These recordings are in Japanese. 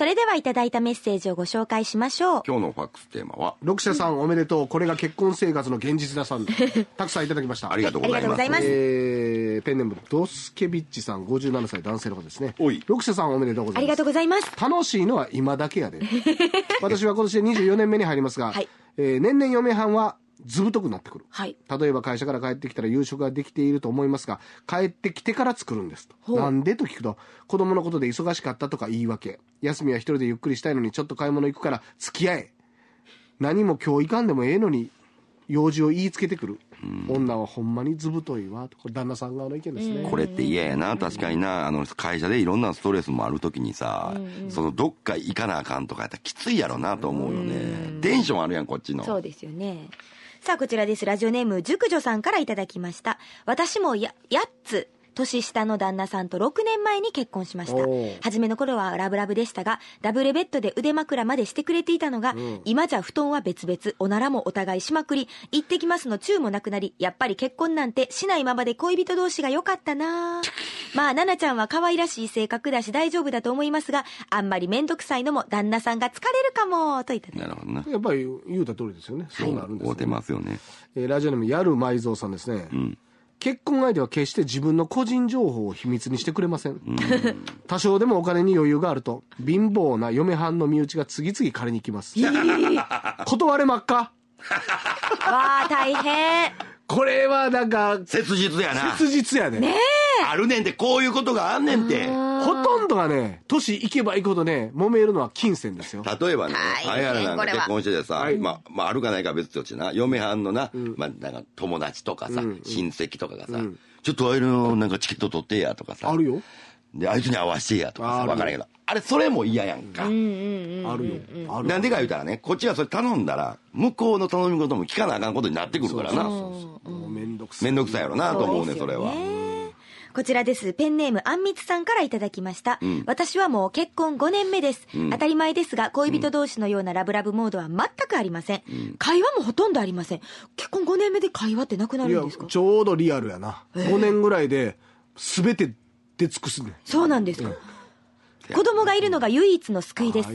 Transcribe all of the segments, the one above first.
それではいただいたメッセージをご紹介しましょう今日のファックステーマは六社さんおめでとうこれが結婚生活の現実ださん たくさんいただきましたありがとうございますいえー、ペンネームドスケビッチさん57歳男性の方ですね六社さんおめでとうございますありがとうございます楽しいのは今だけやで 私は今年で24年目に入りますが、はい、えー、年々嫁はんはずぶとくなってくる、はい、例えば会社から帰ってきたら夕食ができていると思いますが帰ってきてから作るんですとなんでと聞くと子供のことで忙しかったとか言い訳休みは一人でゆっくりしたいのにちょっと買い物行くから付き合え何も今日行かんでもええのに用事を言いつけてくる、うん、女はほんまにずぶといわこれ旦那さん側の意見ですねこれって嫌やな確かになあの会社でいろんなストレスもある時にさ、そのどっか行かなあかんとかやったらきついやろなと思うよね、うテンションあるやんこっちのそうですよねさあ、こちらです。ラジオネーム、熟女さんからいただきました。私もや、やっつ年下の旦那さんと6年前に結婚しました初めの頃はラブラブでしたがダブルベッドで腕枕までしてくれていたのが、うん、今じゃ布団は別々おならもお互いしまくり行ってきますのチューもなくなりやっぱり結婚なんてしないままで恋人同士が良かったなまあ奈々ちゃんは可愛らしい性格だし大丈夫だと思いますがあんまり面倒くさいのも旦那さんが疲れるかもといたなるほどなやっぱり言うた通りですよねそうなるんですよ、ね、はい、うてますよね、えー、ラジオネームやる埋蔵さんですね、うん結婚相手は決して自分の個人情報を秘密にしてくれません、ん、多少でもお金に余裕があると貧乏な嫁はんの身内が次々借りに来ます、断れまっかわあ大変これはなんか切実やな切実やねねあるねんってこういうことがあんねんってほとんどがね、年行けば行くほどね、揉めるのは金銭ですよ。例えばね、あやらなんか結婚しててさ、まあ、まあ、あるかないか別としてな、嫁はんのな、まあ、なんか友達とかさ、親戚とかがさ、ちょっとあれのなんかチケット取ってやとかさ。あるよ。で、あいつに合わせてやとかさ、わからんけど。あれ、それも嫌やんか。あるよ。なんでか言うたらね、こっちがそれ頼んだら、向こうの頼み事も聞かなあかんことになってくるからな。めんどくさい。めんどくさいやろなと思うね、それは。こちらです。ペンネーム、あんみつさんからいただきました。うん、私はもう結婚5年目です、うん、当たり前ですが、恋人同士のようなラブラブモードは全くありません。うん、会話もほとんどありません。結婚5年目で会話ってなくなるんですかちょうどリアルやな。5年ぐらいで、すべて出尽くす、ね、そうなんですか。子供がいるのが唯一の救いです。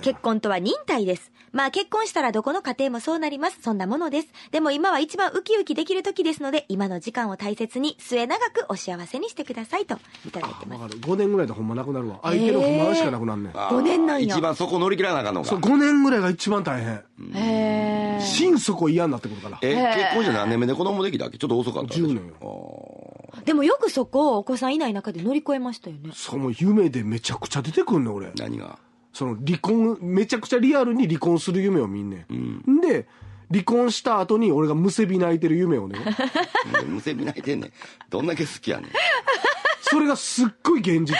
結婚とは忍耐です。まあ結婚したらどこの家庭もそうなります。そんなものです。でも今は一番ウキウキできる時ですので、今の時間を大切に末永くお幸せにしてくださいといただいてます。5年ぐらいでほんまなくなるわ。相手の不満しかなくなんねん。5年なんや。一番そこ乗り切らなあかんのか。そう、5年ぐらいが一番大変。へ心底嫌になってくるから。え、結婚じゃ何年目で子供できたっけちょっと遅かった。10年よ。でもよくそこをお子さんいない中で乗り越えましたよねその夢でめちゃくちゃ出てくんね俺何がその離婚めちゃくちゃリアルに離婚する夢を見んねん、うん、で離婚した後に俺がむせび泣いてる夢をね むせび泣いてんねんどんだけ好きやねんそれがすっごい現実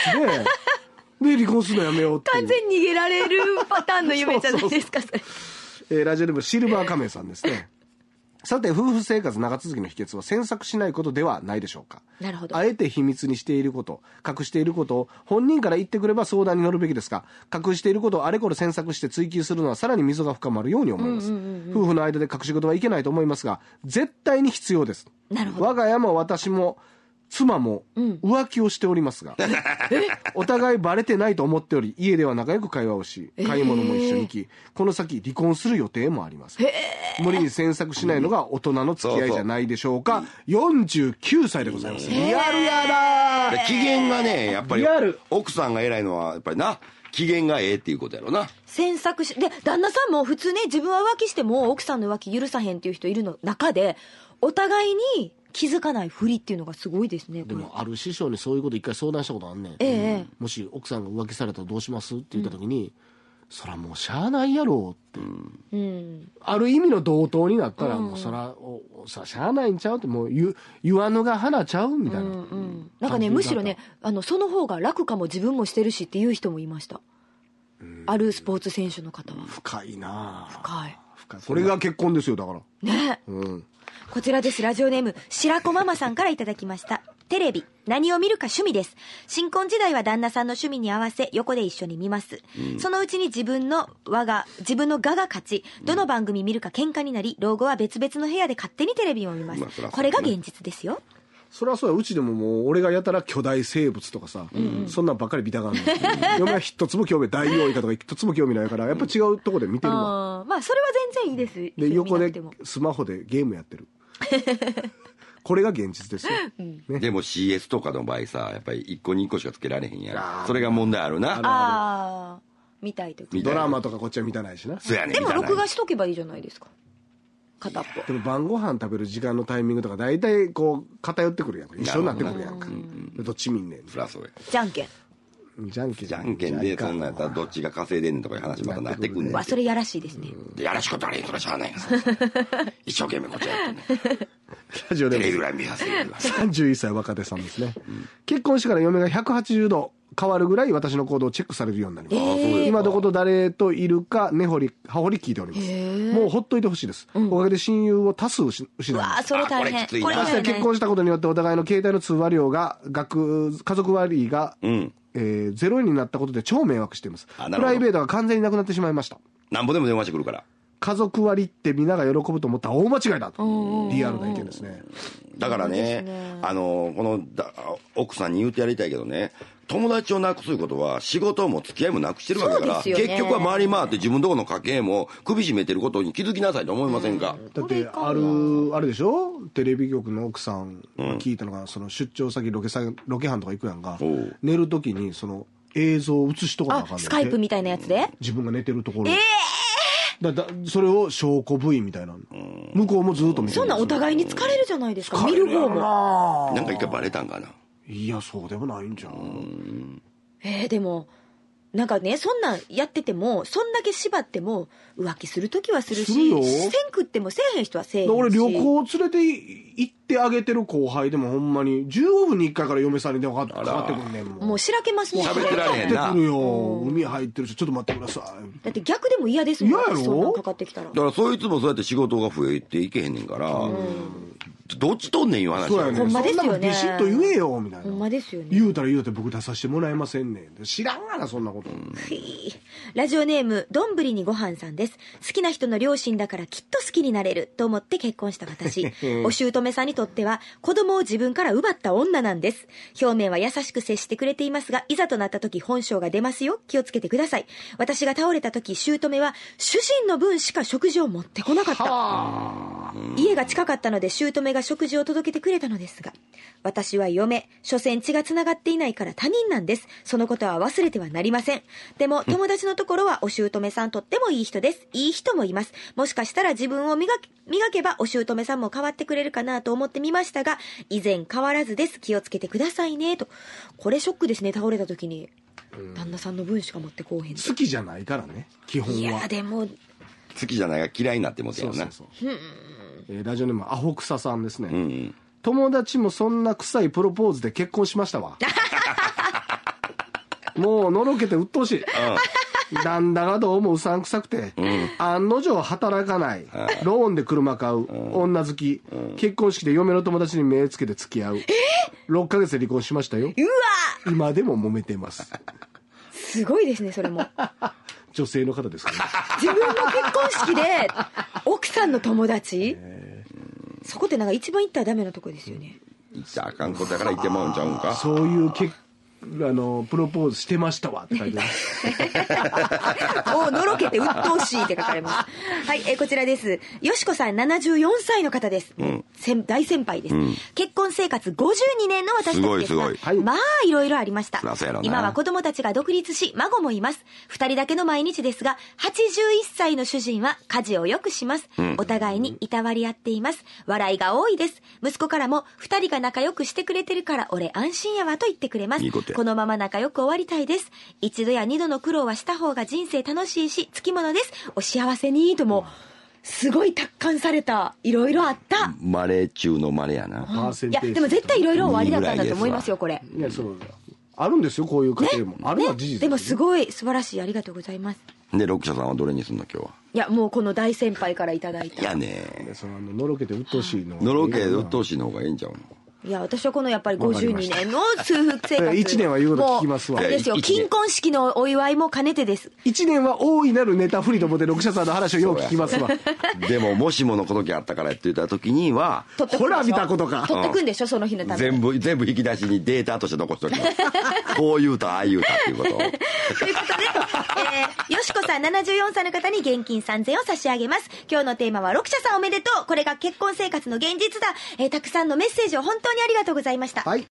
でで離婚するのやめようって完全に逃げられるパターンの夢じゃないですか それ、えー、ラジオネームシルバー仮面さんですねさて夫婦生活長続きの秘訣は詮索しないことではないでしょうかなるほどあえて秘密にしていること隠していることを本人から言ってくれば相談に乗るべきですが隠していることをあれこれ詮索して追求するのはさらに溝が深まるように思います、夫婦の間で隠し事はいけないと思いますが絶対に必要ですなるほど我が家も私も妻も浮気をしておりますが、お互いバレてないと思っており家では仲良く会話をし買い物も一緒に行き、この先離婚する予定もあります、無理に詮索しないのが大人の付き合いじゃないでしょうか49歳でございますリアルやだ機嫌がねやっぱり奥さんが偉いのはやっぱりな機嫌がええっていうことやろな詮索しで旦那さんも普通ね自分は浮気しても奥さんの浮気許さへんっていう人いるの中でお互いに気づかないふりっていうのがすごいですねでもある師匠にそういうこと一回相談したことあんねん、ええ、もし奥さんが浮気されたらどうしますって言った時に、うん、そらもうしゃあないやろって、うん、ある意味の同等になったらもうそら,、うん、そらしゃあないんちゃうってもう言言わぬが花ちゃうみたいな、うんうん、なんかねむしろねあのその方が楽かも自分もしてるしっていう人もいました、うん、あるスポーツ選手の方は深いな深いそれが結婚ですよだからね、うん、こちらですラジオネーム白子ママさんからいただきましたテレビ何を見るか趣味です新婚時代は旦那さんの趣味に合わせ横で一緒に見ます、うん、そのうちに自分の我が自分の我が勝ちどの番組見るか喧嘩になり老後は別々の部屋で勝手にテレビを見ます、まね、これが現実ですよそれはそうやうちでももう俺がやたら巨大生物とかさ、うん、そんなんばっかり見たがんの嫁は一つも興味大王以下とか一つも興味ないからやっぱ違うとこで見てるわまあそれは全然いいですで横でスマホでゲームやってる これが現実ですよ、ね、でも CS とかの場合さやっぱり1個2個しかつけられへんやそれが問題あるなああ見たい時ドラマとかこっちは見たないしなそうやねでも録画しとけばいいじゃないですか片っぽでも晩ご飯食べる時間のタイミングとか大体こう偏ってくるやんか一緒になってくるやんかどっち見んねんそりゃそうやじゃんけんじゃんけんじゃんけんでそんなんやったらどっちが稼いでんねんとかいう話またなってくんねんそれやらしいですねやらしくたらええそれしゃあない 一生懸命こっちやってねラジオでテレビぐらい見させて31歳若手さんですね、結婚してから嫁が180度変わるぐらい私の行動をチェックされるようになります。えー、今どこと誰といるか、根掘り、葉掘り聞いております。えー、もうほっといてほしいです。うん、おかげで親友を多数失います。わそれ大変。これこれ結婚したことによってお互いの携帯の通話料が、学、家族割が、うん、えー、ゼロになったことで超迷惑しています。プライベートが完全になくなってしまいました。なんぼでも電話してくるから。家族割ってみんなが喜ぶと思ったら大間違いだとリアルな意見ですねだからね、ね、あのこの奥さんに言うてやりたいけどね友達をなくすことは仕事も付き合いもなくしてるわけだから、ね、結局は回り回って自分とこの家計も首絞めてることに気づきなさいと思いませんか、うん、だってあるあるでしょテレビ局の奥さん聞いたのが、うん、その出張先ロケさロケ班とか行くやんか寝る時にその映像を映しとかなあかんスカイプみたいなやつで自分が寝てるところええーだだそれを証拠部位みたいな、向こうもずっと見てるそんなお互いに疲れるじゃないですか見る方もなんか一回バレたんかないやそうでもないんじゃんえー、でもなんかね、そんなんやってても、そんだけ縛っても、浮気するときはするし、せんくってもせえへん人はせえへんし。俺旅行連れて行ってあげてる後輩でもほんまに、15分に1回から嫁さんに電話かかってくんねんもん。もうしらけますも喋ってられへんな。ってくるよ、海入ってるし、ちょっと待ってください。だって逆でも嫌ですもん。嫌やろそんなかかってきたら。だからそいつもそうやって仕事が増えていけへんねんから、うんどっちとんねん言わないほんまですよねビシッと言えよみたいなほんまですよね言うたら言うて僕出させてもらえませんねん知らんがなそんなこと、ふ いラジオネームどんぶりにごはんさんです好きな人の両親だからきっと好きになれると思って結婚した私 お姑さんにとっては子供を自分から奪った女なんです表面は優しく接してくれていますがいざとなった時本性が出ますよ気をつけてください私が倒れた時姑は主人の分しか食事を持ってこなかった家が近かったので姑がが食事を届けてくれたのですが、私は嫁、所詮血が繋がっていないから他人なんです。そのことは忘れてはなりません。でも、友達のところはお姑さんとってもいい人です。いい人もいます。もしかしたら自分を磨けばお姑さんも変わってくれるかなと思ってみましたが、以前変わらずです。気をつけてくださいね。と。これショックですね、倒れた時に。旦那さんの分しか持ってこうへん好きじゃないからね基本はいやでも好きじゃないが嫌いになってもすよなそうそうそう、うんえー、ラジオネームアホ草さんですね、うん、友達もそんな臭いプロポーズで結婚しましたわ もうのろけて鬱陶しい、うん、旦那がどうもうさんくさくて、うん、案の定働かないローンで車買う、女好き、結婚式で嫁の友達に目つけて付き合う、えー、6ヶ月で離婚しましたようわ今でも揉めてますすごいですねそれも女性の方ですか、ね、自分の結婚式で奥さんの友達、そこってなんか一番行ったらダメなとこですよね行ったらあかんことだから行ってまうんちゃうんかそういう結あのプロポーズしてましたわって書いてますもうのろけて鬱陶しいって書かれますはい、えー、こちらですよしこさん74歳の方です、うん、大先輩です、うん、結婚生活52年の私たちですがまあいろいろありました、今は子供たちが独立し孫もいます2人だけの毎日ですが81歳の主人は家事をよくします、うん、お互いにいたわり合っています笑いが多いです息子からも2人が仲良くしてくれてるから俺安心やわと言ってくれますこのまま仲良く終わりたいです一度や二度の苦労はした方が人生楽しいしつきものですお幸せにとも、うんすごい達観された、いろいろあった。マレー中のマレーやな。いや、でも絶対いろいろ終わりだったんだと思いますよ、これ。いや、そうだ。あるんですよ、こういう家庭も。ね、あるのは事実で、ね、でもすごい、素晴らしい、ありがとうございます。で、六社さんはどれにすんの、今日は。いや、もうこの大先輩からいただいた。いやねその、のろけて鬱陶しいの。のろけ、鬱陶しいの方がいいんちゃうのいや、私はこのやっぱり52年の夫婦生活。1 年は言うこと聞きますわ。あれですよ、金婚式のお祝いも兼ねてです。1年は大いなるネタフリと思って、六社さんの話をよう聞きますわ。でも、もしものこときあったからって言った時には、ほら見たことか。取ってくんでしょ、その日のため全部、全部引き出しにデータとして残しておきます。こう言うた、ああ言うたっていうことを。ということで、えー、よしこさん74歳の方に現金3000を差し上げます。今日のテーマは、六社さんおめでとう。これが結婚生活の現実だ。えー、たくさんのメッセージを本当当にありがとうございました。はい。